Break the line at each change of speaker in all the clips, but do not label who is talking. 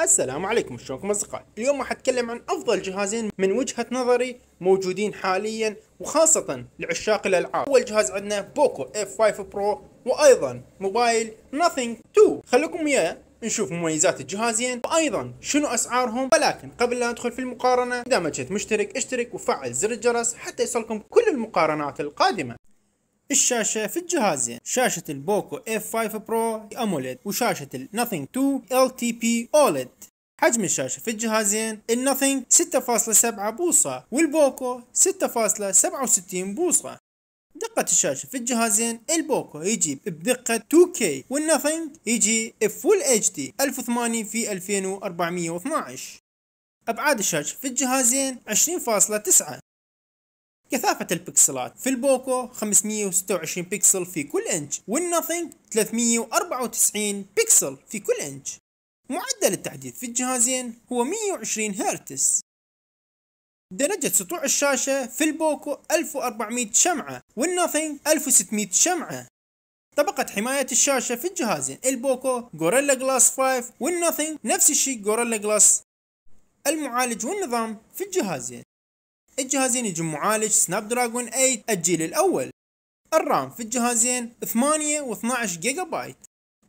السلام عليكم شلونكم اصدقائي اليوم راح اتكلم عن افضل جهازين من وجهه نظري موجودين حاليا وخاصه لعشاق الالعاب اول جهاز عندنا بوكو اف 5 برو وايضا موبايل ناثينج 2 خليكم وياه نشوف مميزات الجهازين وايضا شنو اسعارهم ولكن قبل لا ندخل في المقارنه اذا ما جيت مشترك اشترك وفعل زر الجرس حتى يصلكم كل المقارنات القادمه الشاشة في الجهازين شاشة البوكو F5 Pro أموليد وشاشة Nothing 2 LTP OLED حجم الشاشة في الجهازين Nothing 6.7 بوصة والبوكو 6.67 بوصة دقة الشاشة في الجهازين البوكو يجي بدقة 2K والناثينج يجي بفول اتش دي 1080 في 2412 أبعاد الشاشة في الجهازين 20.9 كثافة البكسلات في البوكو 526 بكسل في كل انش والناثينج 394 بكسل في كل انش معدل التحديث في الجهازين هو 120 هرتز درجة سطوع الشاشة في البوكو 1400 شمعة والناثينج 1600 شمعة طبقة حماية الشاشة في الجهازين البوكو غوريلا جلاس 5 والناثينج نفس الشيء غوريلا جلاس المعالج والنظام في الجهازين الجهازين يجون معالج سناب دراجون 8 الجيل الأول الرام في الجهازين 8 و 12 جيجا بايت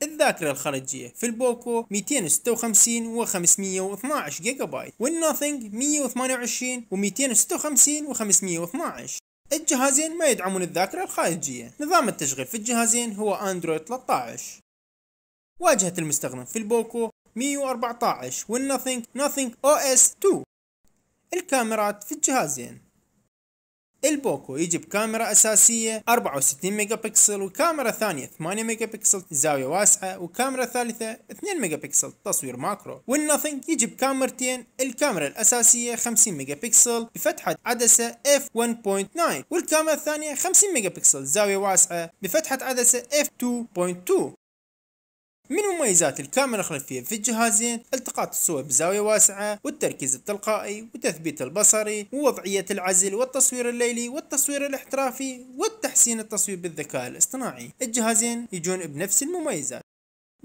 الذاكرة الخارجية في البوكو 256 و 512 جيجا بايت والناثينج 128 و 256 و 512 الجهازين ما يدعمون الذاكرة الخارجية نظام التشغيل في الجهازين هو اندرويد 13 واجهة المستخدم في البوكو 114 والناثينج ناثينج او اس 2 الكاميرات في الجهازين البوكو يجي بكاميرا أساسية 64 ميجا بكسل وكاميرا ثانية 8 ميجا بكسل زاوية واسعة وكاميرا ثالثة 2 ميجا بكسل تصوير ماكرو والناثينج يجي بكاميرتين الكاميرا الأساسية 50 ميجا بكسل بفتحة عدسة f1.9 والكاميرا الثانية 50 ميجا بكسل زاوية واسعة بفتحة عدسة f2.2 من مميزات الكاميرا الخلفية في الجهازين التقاط الصور بزاوية واسعة والتركيز التلقائي وتثبيت البصري ووضعية العزل والتصوير الليلي والتصوير الاحترافي والتحسين التصوير بالذكاء الاصطناعي الجهازين يجون بنفس المميزات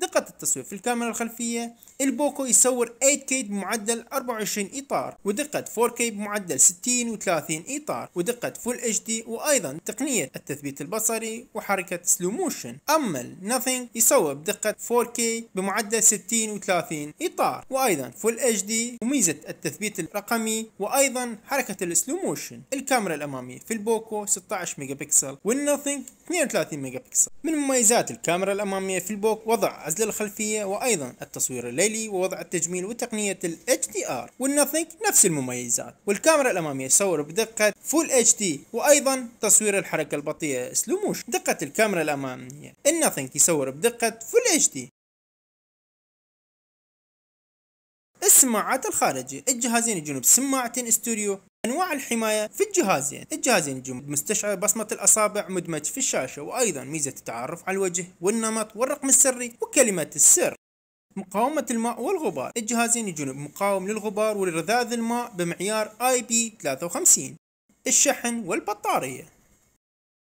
دقة التصوير في الكاميرا الخلفية البوكو يصور 8K بمعدل 24 إطار ودقة 4K بمعدل 60 و30 إطار ودقة فول اتش دي وأيضا تقنية التثبيت البصري وحركة سلو موشن أما Nothing يصور بدقة 4K بمعدل 60 و30 إطار وأيضا فول اتش دي وميزة التثبيت الرقمي وأيضا حركة السلو موشن الكاميرا الأمامية في البوكو 16 ميجا بكسل والناثينج 32 ميجا بكسل من مميزات الكاميرا الأمامية في البوك وضع عزل الخلفية وأيضا التصوير الليلي ووضع التجميل وتقنية ال HDR والناثنيك نفس المميزات والكاميرا الأمامية تصور بدقة فول اتش دي وأيضا تصوير الحركة البطيئة سلوموش دقة الكاميرا الأمامية الناثنيك يصور بدقة فول اتش دي السماعات الخارجية الجهازين يجون بسماعتين استوديو انواع الحمايه في الجهازين الجهازين يجون مستشعر بصمه الاصابع مدمج في الشاشه وايضا ميزه التعرف على الوجه والنمط والرقم السري وكلمه السر مقاومة الماء والغبار الجهازين يجون مقاوم للغبار ولرذاذ الماء بمعيار اي بي 53 الشحن والبطارية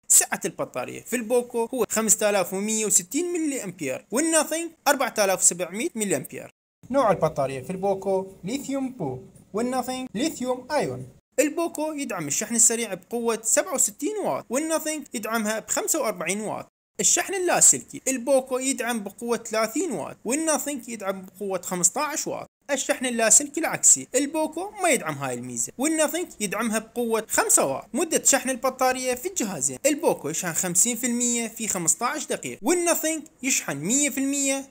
سعة البطارية في البوكو هو 5160 ملي امبير والناثينج 4700 ملي امبير نوع البطارية في البوكو ليثيوم بو والناثينج ليثيوم ايون البوكو يدعم الشحن السريع بقوة 67 واط والناثينج يدعمها ب 45 واط الشحن اللاسلكي البوكو يدعم بقوة 30 واط والناثينج يدعم بقوة 15 واط الشحن اللاسلكي العكسي البوكو ما يدعم هاي الميزة والناثينج يدعمها بقوة 5 واط مدة شحن البطارية في الجهازين البوكو يشحن 50% في 15 دقيقة والناثينج يشحن 100%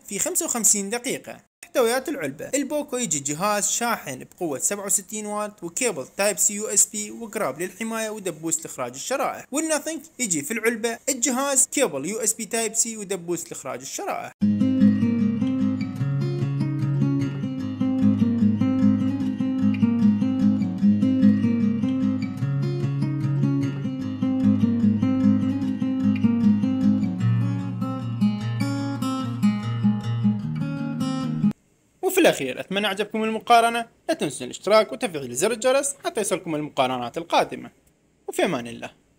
في 55 دقيقة محتويات العلبة البوكو يجي جهاز شاحن بقوة 67 واط وكيبل تايب سي يو اس بي وقراب للحماية ودبوس لاخراج الشرائح والناثينج يجي في العلبة الجهاز كيبل يو اس بي تايب سي ودبوس لاخراج الشرائح وفي الأخير أتمنى أعجبكم المقارنة لا تنسوا الاشتراك وتفعيل زر الجرس حتى يصلكم المقارنات القادمة وفي أمان الله